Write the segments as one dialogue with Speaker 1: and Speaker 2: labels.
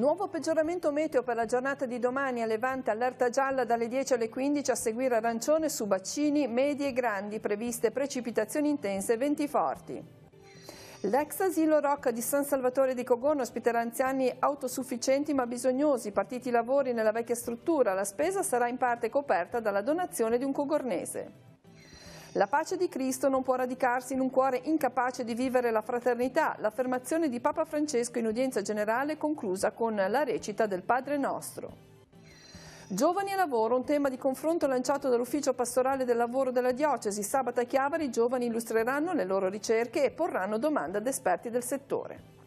Speaker 1: Nuovo peggioramento meteo per la giornata di domani a Levante, allerta gialla dalle 10 alle 15, a seguire arancione su bacini medi e grandi, previste precipitazioni intense e venti forti. L'ex asilo Rocca di San Salvatore di Cogono ospiterà anziani autosufficienti ma bisognosi, partiti i lavori nella vecchia struttura, la spesa sarà in parte coperta dalla donazione di un cogornese. La pace di Cristo non può radicarsi in un cuore incapace di vivere la fraternità, l'affermazione di Papa Francesco in udienza generale conclusa con la recita del Padre Nostro. Giovani e lavoro, un tema di confronto lanciato dall'Ufficio Pastorale del Lavoro della Diocesi. Sabata Chiavari i giovani illustreranno le loro ricerche e porranno domande ad esperti del settore.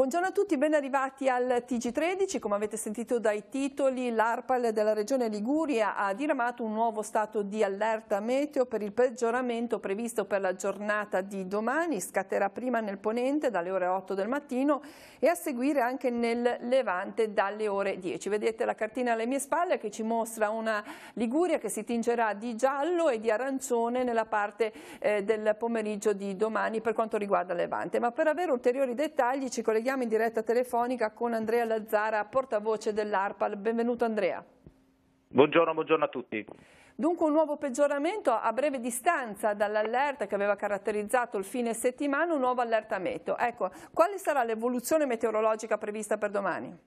Speaker 1: Buongiorno a tutti, ben arrivati al TG13. Come avete sentito dai titoli, l'ARPAL della regione Liguria ha diramato un nuovo stato di allerta meteo per il peggioramento previsto per la giornata di domani. Scatterà prima nel ponente dalle ore 8 del mattino e a seguire anche nel levante dalle ore 10. Vedete la cartina alle mie spalle che ci mostra una Liguria che si tingerà di giallo e di arancione nella parte eh, del pomeriggio di domani per quanto riguarda levante. Ma per avere ulteriori dettagli ci colleghiamo colleghiamo in diretta telefonica con Andrea Lazzara, portavoce dell'ARPAL. Benvenuto Andrea.
Speaker 2: Buongiorno, buongiorno a tutti.
Speaker 1: Dunque un nuovo peggioramento a breve distanza dall'allerta che aveva caratterizzato il fine settimana, un nuovo allertamento. Ecco, quale sarà l'evoluzione meteorologica prevista per domani?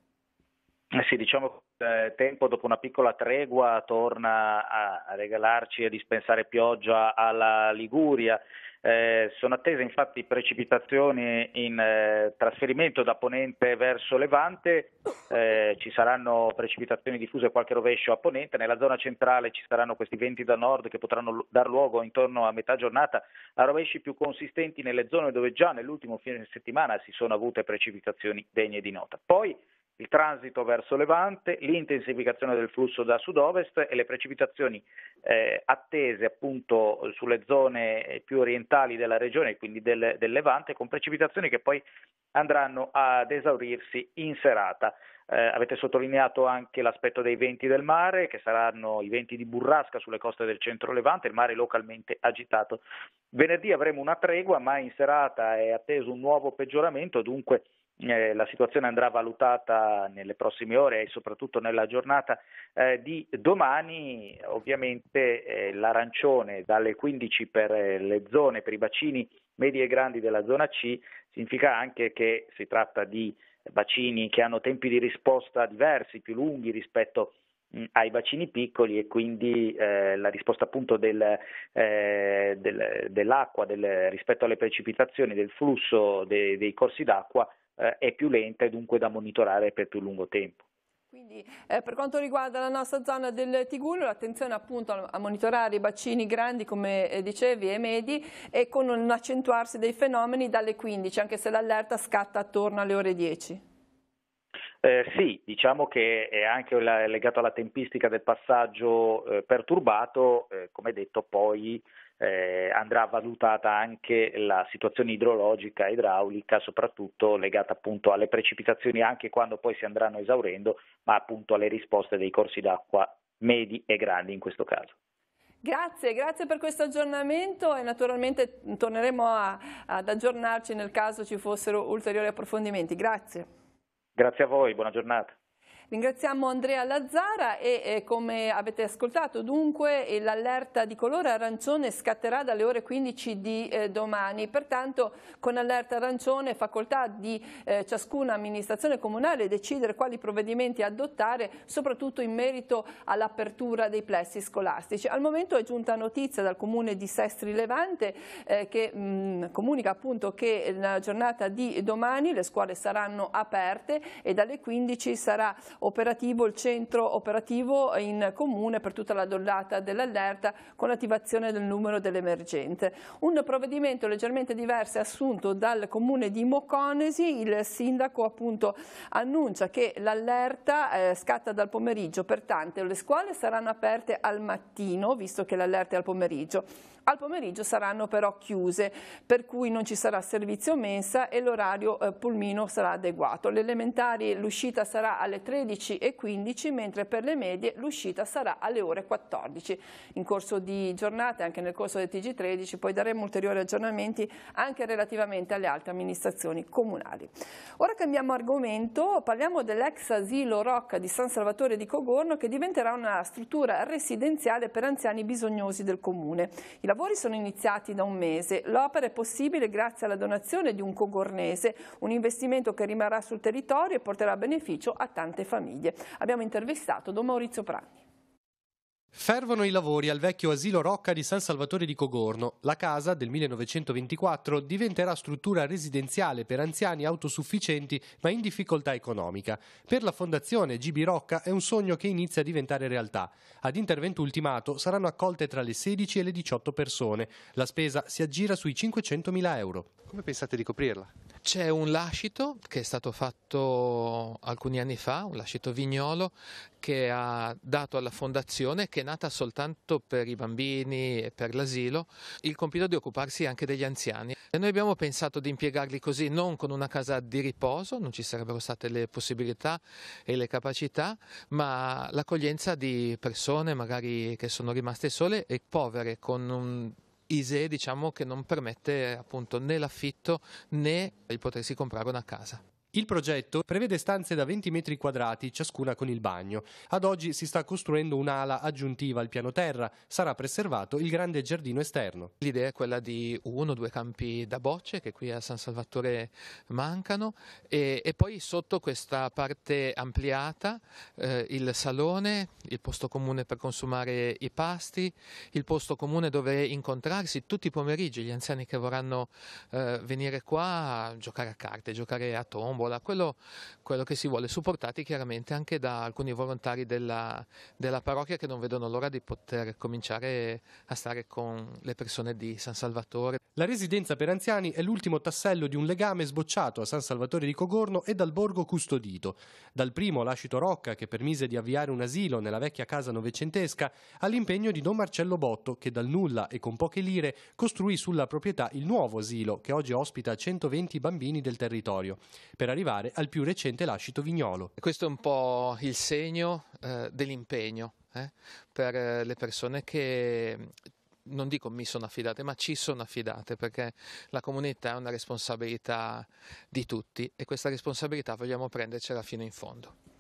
Speaker 2: Eh sì, diciamo che eh, tempo dopo una piccola tregua torna a, a regalarci e a dispensare pioggia alla Liguria. Eh, sono attese infatti precipitazioni in eh, trasferimento da ponente verso levante, eh, ci saranno precipitazioni diffuse qualche rovescio a ponente, nella zona centrale ci saranno questi venti da nord che potranno dar luogo intorno a metà giornata a rovesci più consistenti nelle zone dove già nell'ultimo fine settimana si sono avute precipitazioni degne di nota. Poi il transito verso Levante, l'intensificazione del flusso da sud-ovest e le precipitazioni eh, attese appunto sulle zone più orientali della regione, quindi del, del Levante, con precipitazioni che poi andranno ad esaurirsi in serata. Eh, avete sottolineato anche l'aspetto dei venti del mare, che saranno i venti di burrasca sulle coste del centro levante, il mare localmente agitato. Venerdì avremo una tregua, ma in serata è atteso un nuovo peggioramento, dunque eh, la situazione andrà valutata nelle prossime ore e soprattutto nella giornata eh, di domani. Ovviamente eh, l'arancione dalle 15 per eh, le zone, per i bacini medi e grandi della zona C, significa anche che si tratta di bacini che hanno tempi di risposta diversi, più lunghi rispetto mm, ai bacini piccoli e quindi eh, la risposta appunto del, eh, del, dell'acqua del, rispetto alle precipitazioni, del flusso de, dei corsi d'acqua eh, è più lenta e dunque da monitorare per più lungo tempo.
Speaker 1: Quindi eh, per quanto riguarda la nostra zona del Tigullo, l'attenzione appunto a, a monitorare i bacini grandi come eh, dicevi e medi e con un accentuarsi dei fenomeni dalle 15, anche se l'allerta scatta attorno alle ore 10.
Speaker 2: Eh, sì, diciamo che è anche la, legato alla tempistica del passaggio eh, perturbato, eh, come detto poi eh, andrà valutata anche la situazione idrologica, idraulica, soprattutto legata appunto alle precipitazioni anche quando poi si andranno esaurendo, ma appunto alle risposte dei corsi d'acqua medi e grandi in questo caso.
Speaker 1: Grazie, grazie per questo aggiornamento e naturalmente torneremo a, ad aggiornarci nel caso ci fossero ulteriori approfondimenti. Grazie.
Speaker 2: Grazie a voi, buona giornata.
Speaker 1: Ringraziamo Andrea Lazzara e eh, come avete ascoltato dunque eh, l'allerta di colore arancione scatterà dalle ore 15 di eh, domani, pertanto con allerta arancione facoltà di eh, ciascuna amministrazione comunale decidere quali provvedimenti adottare soprattutto in merito all'apertura dei plessi scolastici. Al momento è giunta notizia dal comune di Sestri Levante eh, che mh, comunica appunto che la giornata di domani le scuole saranno aperte e dalle 15 sarà operativo il centro operativo in comune per tutta la donnata dell'allerta con l'attivazione del numero dell'emergente. Un provvedimento leggermente diverso è assunto dal comune di Moconesi, il sindaco appunto annuncia che l'allerta eh, scatta dal pomeriggio, pertanto le scuole saranno aperte al mattino, visto che l'allerta è al pomeriggio. Al pomeriggio saranno però chiuse, per cui non ci sarà servizio mensa e l'orario eh, pulmino sarà adeguato. Le elementari l'uscita sarà alle 13.15, mentre per le medie l'uscita sarà alle ore 14. In corso di giornate, anche nel corso del TG13, poi daremo ulteriori aggiornamenti anche relativamente alle altre amministrazioni comunali. Ora cambiamo argomento, parliamo dell'ex asilo Rocca di San Salvatore di Cogorno che diventerà una struttura residenziale per anziani bisognosi del comune. I lavori sono iniziati da un mese. L'opera è possibile grazie alla donazione di un cogornese, un investimento che rimarrà sul territorio e porterà beneficio a tante famiglie. Abbiamo intervistato Don Maurizio Prandi.
Speaker 3: Fervono i lavori al vecchio asilo Rocca di San Salvatore di Cogorno. La casa del 1924 diventerà struttura residenziale per anziani autosufficienti ma in difficoltà economica. Per la fondazione GB Rocca è un sogno che inizia a diventare realtà. Ad intervento ultimato saranno accolte tra le 16 e le 18 persone. La spesa si aggira sui 500.000 euro. Come pensate di coprirla?
Speaker 4: C'è un lascito che è stato fatto alcuni anni fa, un lascito vignolo che ha dato alla fondazione, che è nata soltanto per i bambini e per l'asilo, il compito di occuparsi anche degli anziani. E noi abbiamo pensato di impiegarli così, non con una casa di riposo, non ci sarebbero state le possibilità e le capacità, ma l'accoglienza di persone magari che sono rimaste sole e povere, con un ISE diciamo che non permette appunto né l'affitto né il potersi comprare una casa. Il progetto prevede stanze da 20 metri quadrati, ciascuna con il
Speaker 3: bagno. Ad oggi si sta costruendo un'ala aggiuntiva al piano terra, sarà preservato il grande
Speaker 4: giardino esterno. L'idea è quella di uno o due campi da bocce che qui a San Salvatore mancano e, e poi sotto questa parte ampliata eh, il salone, il posto comune per consumare i pasti, il posto comune dove incontrarsi tutti i pomeriggi gli anziani che vorranno eh, venire qua a giocare a carte, giocare a tombo, tavola, quello, quello, che si vuole, supportati chiaramente anche da alcuni volontari della, della parrocchia che non vedono l'ora di poter cominciare a stare con le persone di San Salvatore. La residenza per anziani è l'ultimo tassello di un legame
Speaker 3: sbocciato a San Salvatore di Cogorno e dal borgo custodito, dal primo Lascito Rocca che permise di avviare un asilo nella vecchia casa novecentesca all'impegno di Don Marcello Botto che dal nulla e con poche lire costruì sulla proprietà il nuovo asilo che oggi ospita 120 bambini
Speaker 4: del territorio. Per arrivare al più recente lascito vignolo. Questo è un po' il segno eh, dell'impegno eh, per eh, le persone che non dico mi sono affidate, ma ci sono affidate perché la comunità è una responsabilità di tutti e questa responsabilità vogliamo prendercela fino in fondo.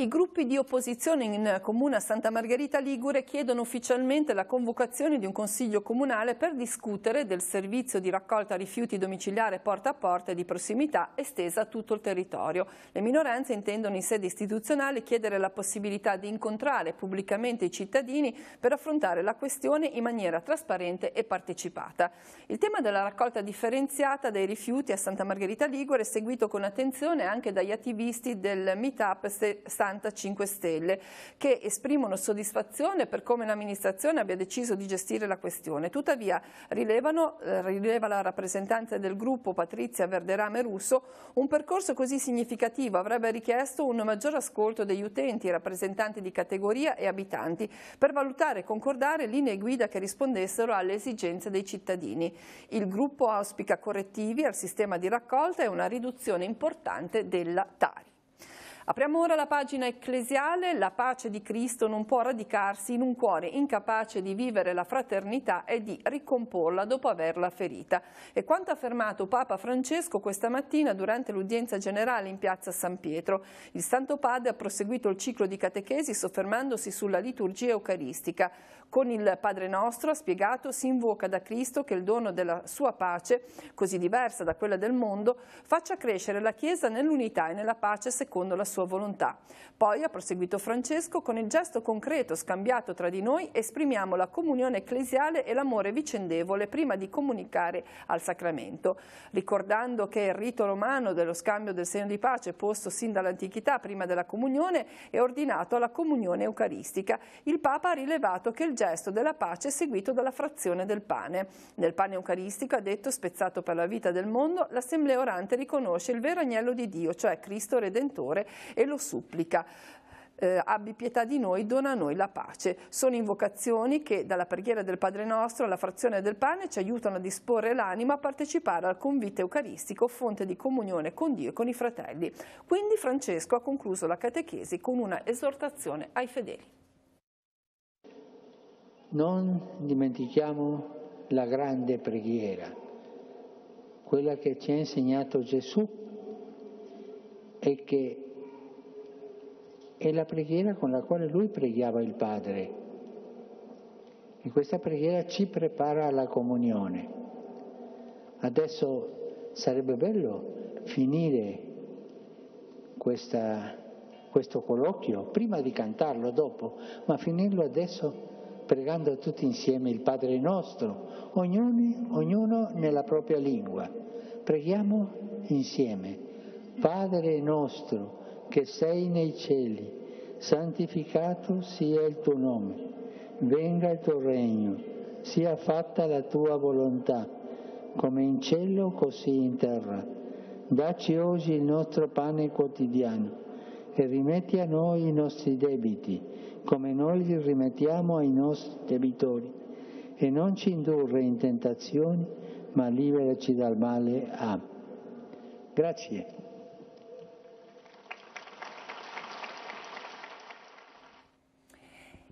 Speaker 1: I gruppi di opposizione in Comuna Santa Margherita Ligure chiedono ufficialmente la convocazione di un consiglio comunale per discutere del servizio di raccolta rifiuti domiciliare porta a porta e di prossimità estesa a tutto il territorio. Le minoranze intendono in sede istituzionale chiedere la possibilità di incontrare pubblicamente i cittadini per affrontare la questione in maniera trasparente e partecipata. Il tema della raccolta differenziata dei rifiuti a Santa Margherita Ligure è seguito con attenzione anche dagli attivisti del Meetup Santa 45 Stelle, che esprimono soddisfazione per come l'amministrazione abbia deciso di gestire la questione. Tuttavia rilevano, eh, rileva la rappresentante del gruppo Patrizia Verderame Russo, un percorso così significativo avrebbe richiesto un maggior ascolto degli utenti, rappresentanti di categoria e abitanti per valutare e concordare linee guida che rispondessero alle esigenze dei cittadini. Il gruppo auspica correttivi al sistema di raccolta e una riduzione importante della tari. Apriamo ora la pagina ecclesiale, la pace di Cristo non può radicarsi in un cuore incapace di vivere la fraternità e di ricomporla dopo averla ferita. E quanto ha affermato Papa Francesco questa mattina durante l'udienza generale in piazza San Pietro, il Santo Padre ha proseguito il ciclo di catechesi soffermandosi sulla liturgia eucaristica. Con il Padre nostro, ha spiegato, si invoca da Cristo che il dono della sua pace, così diversa da quella del mondo, faccia crescere la Chiesa nell'unità e nella pace secondo la sua volontà. Poi, ha proseguito Francesco, con il gesto concreto scambiato tra di noi esprimiamo la comunione ecclesiale e l'amore vicendevole prima di comunicare al sacramento. Ricordando che il rito romano dello scambio del segno di pace posto sin dall'antichità prima della comunione è ordinato alla comunione eucaristica, il Papa ha rilevato che il gesto della pace seguito dalla frazione del pane. Nel pane eucaristico, ha detto, spezzato per la vita del mondo, l'assemblea orante riconosce il vero agnello di Dio, cioè Cristo Redentore, e lo supplica. Eh, abbi pietà di noi, dona a noi la pace. Sono invocazioni che dalla preghiera del Padre nostro alla frazione del pane ci aiutano a disporre l'anima a partecipare al convite eucaristico, fonte di comunione con Dio e con i fratelli. Quindi Francesco ha concluso la catechesi con una esortazione ai fedeli.
Speaker 5: Non dimentichiamo la grande preghiera, quella che ci ha insegnato Gesù e che è la preghiera con la quale lui preghiava il Padre. E questa preghiera ci prepara alla comunione. Adesso sarebbe bello finire questa, questo colloquio, prima di cantarlo dopo, ma finirlo adesso pregando tutti insieme il Padre nostro, ognuno, ognuno nella propria lingua. Preghiamo insieme. Padre nostro che sei nei cieli, santificato sia il tuo nome, venga il tuo regno, sia fatta la tua volontà, come in cielo così in terra. Dacci oggi il nostro pane quotidiano e rimetti a noi i nostri debiti come noi li rimettiamo ai nostri debitori, e non ci indurre in tentazioni, ma liberaci dal male. Amen. Grazie.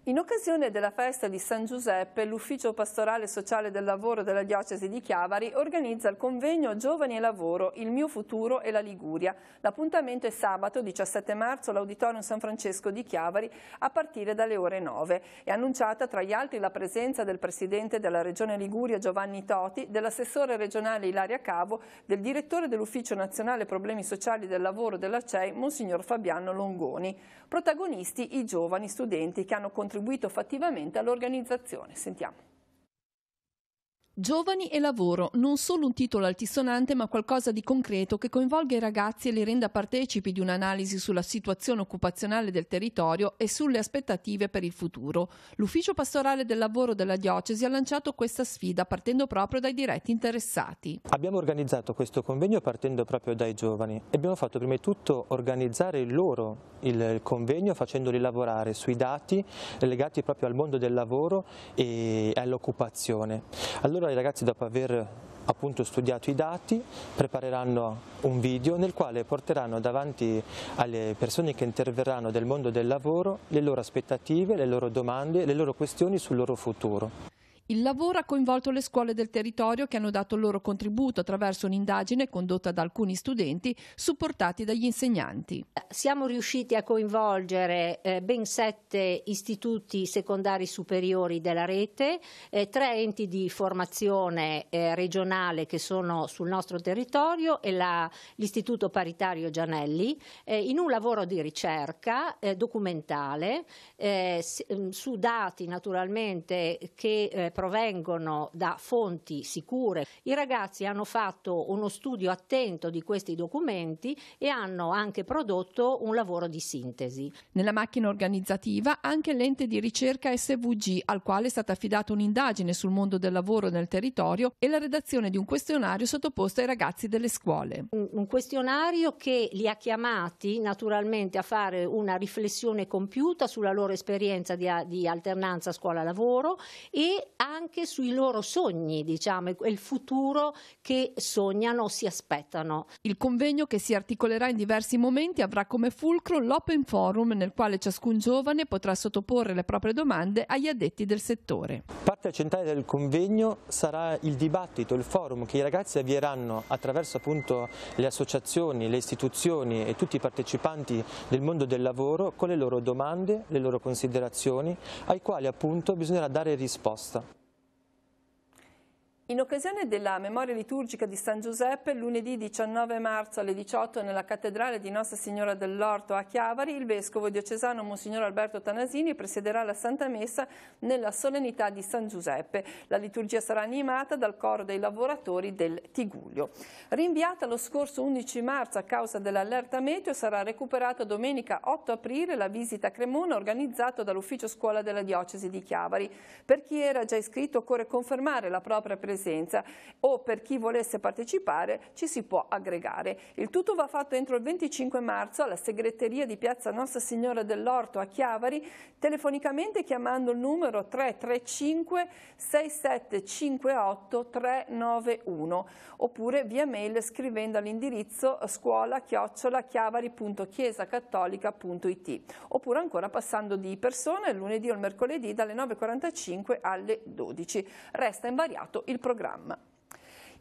Speaker 1: In occasione della festa di San Giuseppe, l'Ufficio Pastorale Sociale del Lavoro della Diocesi di Chiavari organizza il convegno Giovani e Lavoro, il mio futuro e la Liguria. L'appuntamento è sabato 17 marzo all'Auditorium San Francesco di Chiavari a partire dalle ore 9. È annunciata tra gli altri la presenza del Presidente della Regione Liguria Giovanni Toti, dell'assessore regionale Ilaria Cavo, del Direttore dell'Ufficio Nazionale Problemi Sociali del Lavoro della CEI, Monsignor Fabiano Longoni. Protagonisti i giovani studenti che hanno contribuito contribuito fattivamente all'organizzazione. Sentiamo. Giovani e lavoro, non solo un titolo altisonante ma qualcosa di concreto che coinvolga i ragazzi e li renda partecipi di un'analisi sulla situazione occupazionale del territorio e sulle aspettative per il futuro. L'ufficio pastorale del lavoro della diocesi ha lanciato questa sfida partendo proprio dai diretti interessati.
Speaker 4: Abbiamo organizzato questo convegno partendo proprio dai giovani e abbiamo fatto prima di tutto organizzare loro il convegno facendoli lavorare sui dati legati proprio al mondo del lavoro e all'occupazione. Allora allora i ragazzi dopo aver appunto studiato i dati prepareranno un video nel quale porteranno davanti alle persone che interverranno del mondo del lavoro le loro aspettative, le loro domande, le loro questioni sul loro futuro.
Speaker 1: Il lavoro ha coinvolto le scuole del territorio che hanno dato il loro contributo attraverso un'indagine condotta da alcuni studenti supportati dagli insegnanti.
Speaker 6: Siamo riusciti a coinvolgere eh, ben sette istituti secondari superiori della rete, eh, tre enti di formazione eh, regionale che sono sul nostro territorio e l'Istituto Paritario Gianelli, eh, in un lavoro di ricerca eh, documentale eh, mm, su dati naturalmente che provengono da fonti sicure. I ragazzi hanno fatto uno studio attento di questi documenti e hanno anche prodotto un lavoro di sintesi. Nella macchina organizzativa anche l'ente di ricerca SVG al quale è stata affidata un'indagine
Speaker 1: sul mondo del lavoro nel territorio e la redazione di un questionario sottoposto ai ragazzi delle scuole.
Speaker 6: Un, questionario che li ha chiamati naturalmente a fare una riflessione compiuta sulla loro esperienza di, di alternanza scuola-lavoro e a anche sui loro sogni, diciamo, e il futuro che sognano, o si aspettano. Il convegno che si articolerà in diversi momenti avrà come fulcro l'Open Forum nel
Speaker 1: quale ciascun giovane potrà sottoporre le proprie domande agli addetti del settore. Parte centrale
Speaker 4: del convegno sarà il dibattito, il forum che i ragazzi avvieranno attraverso appunto le associazioni, le istituzioni e tutti i partecipanti del mondo del lavoro con le loro domande, le loro considerazioni ai quali appunto bisognerà dare risposta.
Speaker 1: In occasione della memoria liturgica di San Giuseppe, lunedì 19 marzo alle 18 nella cattedrale di Nostra Signora dell'Orto a Chiavari, il vescovo diocesano Monsignor Alberto Tanasini presiderà la Santa Messa nella solennità di San Giuseppe. La liturgia sarà animata dal coro dei lavoratori del Tiguglio. Rinviata lo scorso 11 marzo a causa dell'allerta meteo, sarà recuperata domenica 8 aprile la visita a Cremona organizzata dall'ufficio scuola della diocesi di Chiavari. Per chi era già iscritto occorre confermare la propria presenza presenza o per chi volesse partecipare ci si può aggregare. Il tutto va fatto entro il 25 marzo alla segreteria di Piazza Nostra Signora dell'Orto a Chiavari, telefonicamente chiamando il numero 335 6758 391 oppure via mail scrivendo all'indirizzo scuola chiocciola chiavari.chiesacattolica.it oppure ancora passando di persona il lunedì o il mercoledì dalle 9.45 alle 12. Resta invariato il programma programma.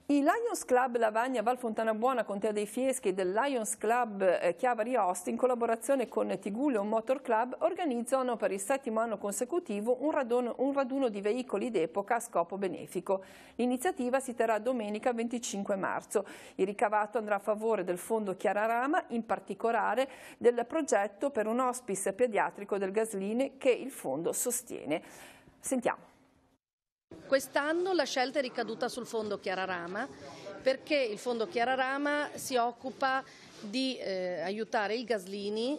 Speaker 1: I Lions Club Lavagna Val Fontana Buona, Contea dei Fieschi e del Lions Club eh, Chiavari Host, in collaborazione con Tigulio Motor Club, organizzano per il settimo anno consecutivo un raduno, un raduno di veicoli d'epoca a scopo benefico. L'iniziativa si terrà domenica 25 marzo. Il ricavato andrà a favore del Fondo Chiararama, in particolare del progetto per un hospice pediatrico del Gasline che il fondo sostiene. Sentiamo.
Speaker 6: Quest'anno la scelta è ricaduta sul fondo Chiararama perché il fondo Chiararama si occupa di eh, aiutare il Gaslini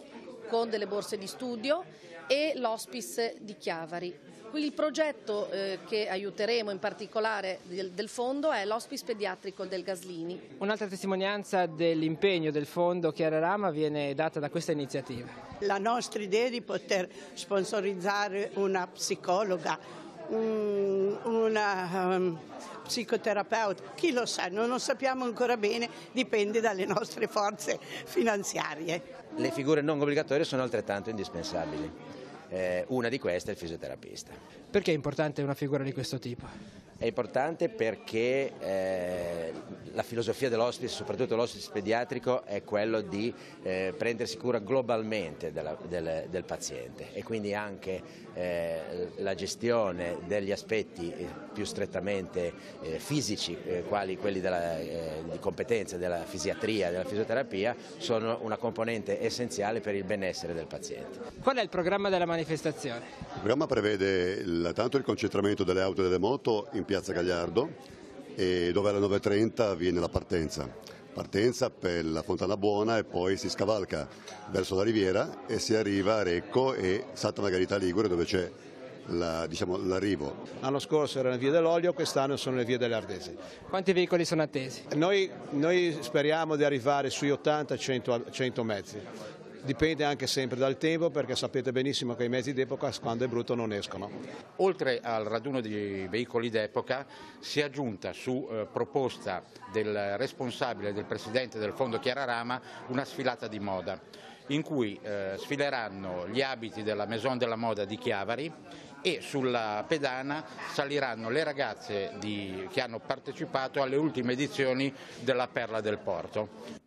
Speaker 6: con delle borse di studio e l'Hospice di Chiavari. Il progetto eh, che aiuteremo in particolare del, del fondo è l'Hospice Pediatrico del Gaslini.
Speaker 4: Un'altra testimonianza dell'impegno del fondo Chiararama viene data da questa iniziativa.
Speaker 6: La nostra idea è di poter sponsorizzare una psicologa un, una um, psicoterapeuta, chi lo sa, non lo sappiamo ancora bene, dipende dalle nostre forze finanziarie. Le
Speaker 7: figure non obbligatorie sono altrettanto indispensabili, eh, una di queste è il fisioterapista.
Speaker 4: Perché è importante una figura di questo tipo?
Speaker 7: È importante perché eh, la filosofia dell'ospice, soprattutto l'ospice pediatrico, è quello di eh, prendersi cura globalmente della, del, del, paziente e quindi anche eh, la gestione degli aspetti eh, più strettamente eh, fisici, eh, quali quelli della, di competenza della fisiatria, della fisioterapia, sono una componente essenziale per il benessere del paziente. Qual è il programma della manifestazione?
Speaker 3: Il programma prevede la, tanto il concentramento delle auto e delle moto in Piazza Gagliardo e dove alle 9.30 viene la partenza. Partenza per la Fontana Buona e poi si scavalca verso la riviera e si arriva a Recco e Santa Margherita Ligure dove c'è la, diciamo, l'arrivo.
Speaker 7: L'anno scorso erano le vie dell'olio, quest'anno sono le vie Ardesi. Quanti veicoli sono attesi? Noi, noi speriamo di arrivare sui 80-100 mezzi. Dipende anche sempre dal tempo perché sapete benissimo che i mezzi d'epoca quando è brutto non escono.
Speaker 2: Oltre al raduno di veicoli d'epoca si è aggiunta su eh, proposta del responsabile del presidente del fondo Chiararama una sfilata di moda in cui eh, sfileranno gli abiti della Maison della Moda di Chiavari e sulla pedana saliranno le ragazze di, che hanno partecipato alle ultime edizioni della Perla del Porto.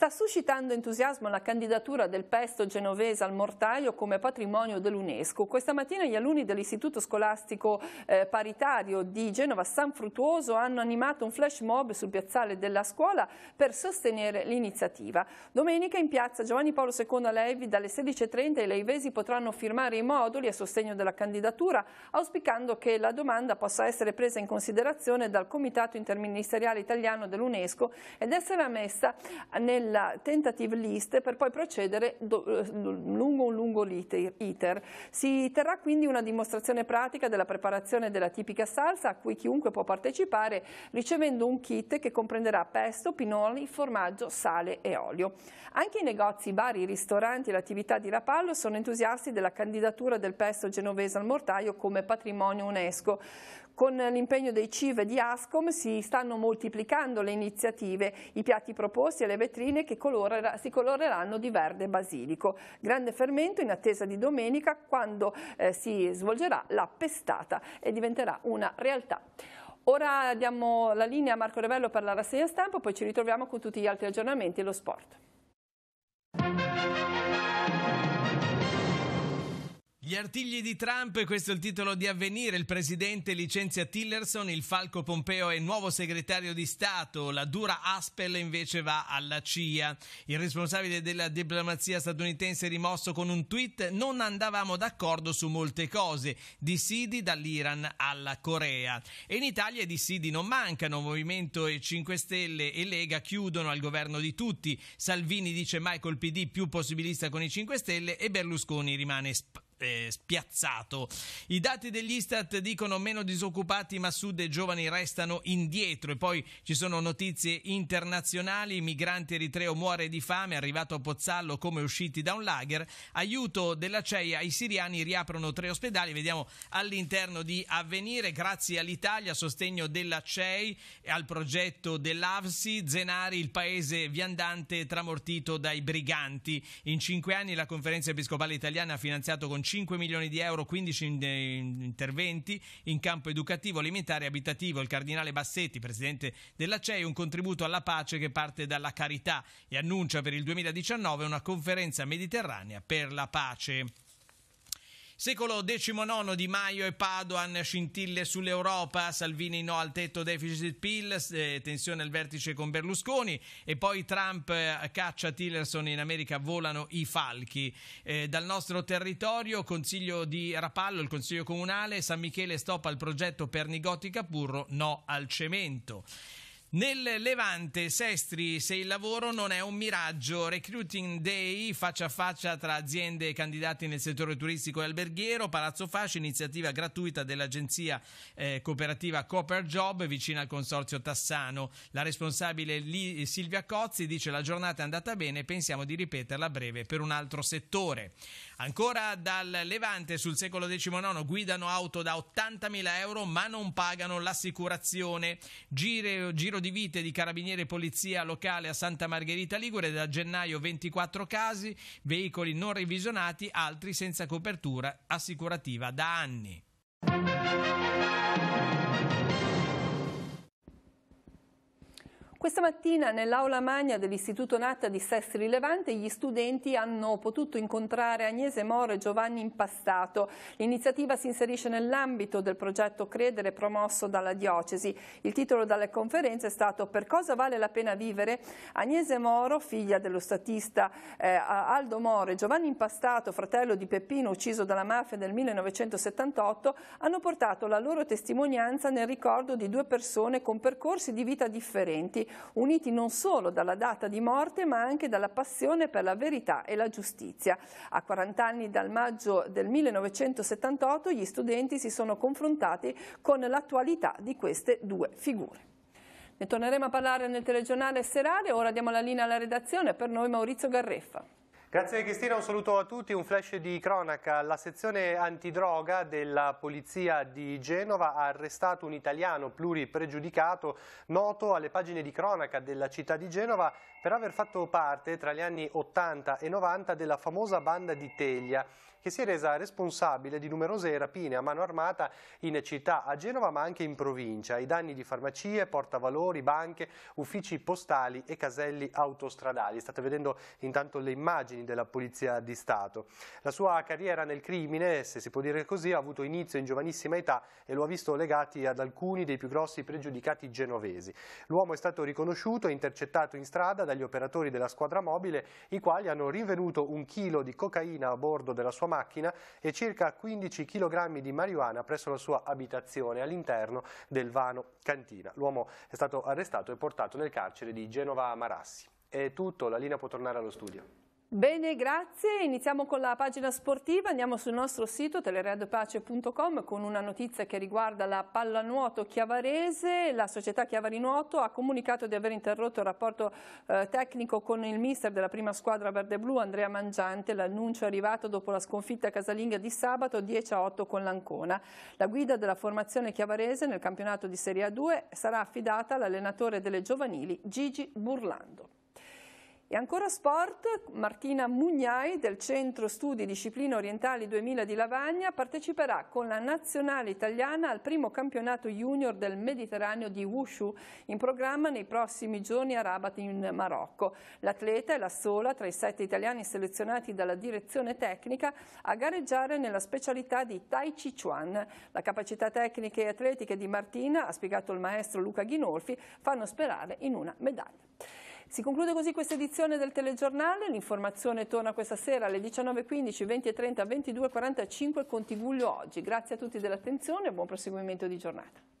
Speaker 1: Sta suscitando entusiasmo la candidatura del pesto genovese al mortaio come patrimonio dell'UNESCO. Questa mattina gli alunni dell'Istituto Scolastico eh, Paritario di Genova San Fruttuoso hanno animato un flash mob sul piazzale della scuola per sostenere l'iniziativa. Domenica in piazza Giovanni Paolo II a Levi dalle 16.30 i leivesi potranno firmare i moduli a sostegno della candidatura, auspicando che la domanda possa essere presa in considerazione dal Comitato Interministeriale Italiano dell'UNESCO ed essere ammessa nel nella tentative list per poi procedere do, eh, lungo un lungo iter. Si terrà quindi una dimostrazione pratica della preparazione della tipica salsa a cui chiunque può partecipare ricevendo un kit che comprenderà pesto, pinoli, formaggio, sale e olio. Anche i negozi, i bar, i ristoranti e l'attività di Rapallo sono entusiasti della candidatura del pesto genovese al mortaio come patrimonio UNESCO con l'impegno dei CIV e di ASCOM si stanno moltiplicando le iniziative, i piatti proposti e le vetrine che colorera, si coloreranno di verde basilico. Grande fermento in attesa di domenica quando eh, si svolgerà la pestata e diventerà una realtà. Ora diamo la linea a Marco Revello per la rassegna stampa, poi ci ritroviamo con tutti gli altri aggiornamenti e lo sport.
Speaker 7: Gli artigli di Trump, questo è il titolo di avvenire. Il presidente licenzia Tillerson, il Falco Pompeo è nuovo segretario di Stato, la dura Aspel invece va alla CIA. Il responsabile della diplomazia statunitense rimosso con un tweet: Non andavamo d'accordo su molte cose, dissidi dall'Iran alla Corea. E in Italia i dissidi non mancano. Movimento 5 Stelle e Lega chiudono al governo di tutti. Salvini dice mai col PD più possibilista con i 5 Stelle e Berlusconi rimane. spazio eh, spiazzato. I dati dell'Istat dicono meno disoccupati, ma sud e giovani restano indietro. E poi ci sono notizie internazionali: migrante eritreo muore di fame, arrivato a Pozzallo come usciti da un lager. Aiuto della CEI ai siriani, riaprono tre ospedali. Vediamo all'interno di Avvenire, grazie all'Italia, sostegno della CEI al progetto dell'AVSI. Zenari, il paese viandante tramortito dai briganti. In cinque anni la conferenza episcopale italiana ha finanziato con 5 milioni di euro, 15 in, interventi in campo educativo, alimentare e abitativo. Il cardinale Bassetti, presidente della CEI, un contributo alla pace che parte dalla carità e annuncia per il 2019 una conferenza mediterranea per la pace. Secolo XIX di Maio e Padoan, scintille sull'Europa, Salvini no al tetto deficit PIL, eh, tensione al vertice con Berlusconi e poi Trump eh, caccia Tillerson in America, volano i falchi. Eh, dal nostro territorio, Consiglio di Rapallo, il Consiglio Comunale, San Michele stoppa il progetto Pernigotti Capurro, no al cemento. Nel Levante, Sestri, se il lavoro non è un miraggio, Recruiting Day faccia a faccia tra aziende e candidati nel settore turistico e alberghiero, Palazzo Fasci, iniziativa gratuita dell'agenzia eh, cooperativa Copper Job vicino al consorzio Tassano. La responsabile Li, Silvia Cozzi dice la giornata è andata bene, pensiamo di ripeterla a breve per un altro settore. Ancora dal Levante sul secolo XIX guidano auto da 80.000 euro ma non pagano l'assicurazione. Giro, giro di vite di carabinieri e polizia locale a Santa Margherita Ligure da gennaio 24 casi, veicoli non revisionati, altri senza copertura assicurativa da anni.
Speaker 1: Questa mattina nell'aula magna dell'Istituto Natta di Sestri Levante gli studenti hanno potuto incontrare Agnese Moro e Giovanni Impastato. L'iniziativa si inserisce nell'ambito del progetto Credere promosso dalla Diocesi. Il titolo della conferenza è stato Per cosa vale la pena vivere? Agnese Moro, figlia dello statista eh, Aldo Moro e Giovanni Impastato, fratello di Peppino ucciso dalla mafia nel 1978, hanno portato la loro testimonianza nel ricordo di due persone con percorsi di vita differenti uniti non solo dalla data di morte ma anche dalla passione per la verità e la giustizia. A 40 anni dal maggio del 1978 gli studenti si sono confrontati con l'attualità di queste due figure. Ne torneremo a parlare nel telegiornale serale, ora diamo la linea alla redazione, per noi Maurizio Garreffa. Grazie Cristina, un saluto
Speaker 3: a tutti, un flash di cronaca. La sezione antidroga della Polizia di Genova ha arrestato un italiano pluripregiudicato noto alle pagine di cronaca della città di Genova per aver fatto parte tra gli anni 80 e 90 della famosa banda di Teglia che si è resa responsabile di numerose rapine a mano armata in città, a Genova ma anche in provincia, ai danni di farmacie, portavalori, banche, uffici postali e caselli autostradali. State vedendo intanto le immagini della Polizia di Stato. La sua carriera nel crimine, se si può dire così, ha avuto inizio in giovanissima età e lo ha visto legati ad alcuni dei più grossi pregiudicati genovesi. L'uomo è stato riconosciuto e intercettato in strada dagli operatori della squadra mobile, i quali hanno rinvenuto un chilo di cocaina a bordo della sua macchina e circa 15 kg di marijuana presso la sua abitazione all'interno del vano Cantina. L'uomo è stato arrestato e portato nel carcere di Genova Marassi. È tutto, la linea può tornare allo studio.
Speaker 1: Bene, grazie. Iniziamo con la pagina sportiva, andiamo sul nostro sito teleredopace.com con una notizia che riguarda la pallanuoto chiavarese. La società Chiavarinuoto ha comunicato di aver interrotto il rapporto eh, tecnico con il mister della prima squadra verde-blu Andrea Mangiante. L'annuncio è arrivato dopo la sconfitta casalinga di sabato 10-8 a con l'Ancona. La guida della formazione chiavarese nel campionato di Serie A2 sarà affidata all'allenatore delle giovanili Gigi Burlando. E ancora sport, Martina Mugnai del Centro Studi Discipline Orientali 2000 di Lavagna parteciperà con la nazionale italiana al primo campionato junior del Mediterraneo di Wushu in programma nei prossimi giorni a Rabat in Marocco. L'atleta è la sola tra i sette italiani selezionati dalla direzione tecnica a gareggiare nella specialità di Tai Chi Chuan. La capacità tecnica e atletica di Martina, ha spiegato il maestro Luca Ghinolfi, fanno sperare in una medaglia. Si conclude così questa edizione del telegiornale. L'informazione torna questa sera alle 19.15, 20.30, 22.45 con Tiguglio oggi. Grazie a tutti dell'attenzione e buon proseguimento di giornata.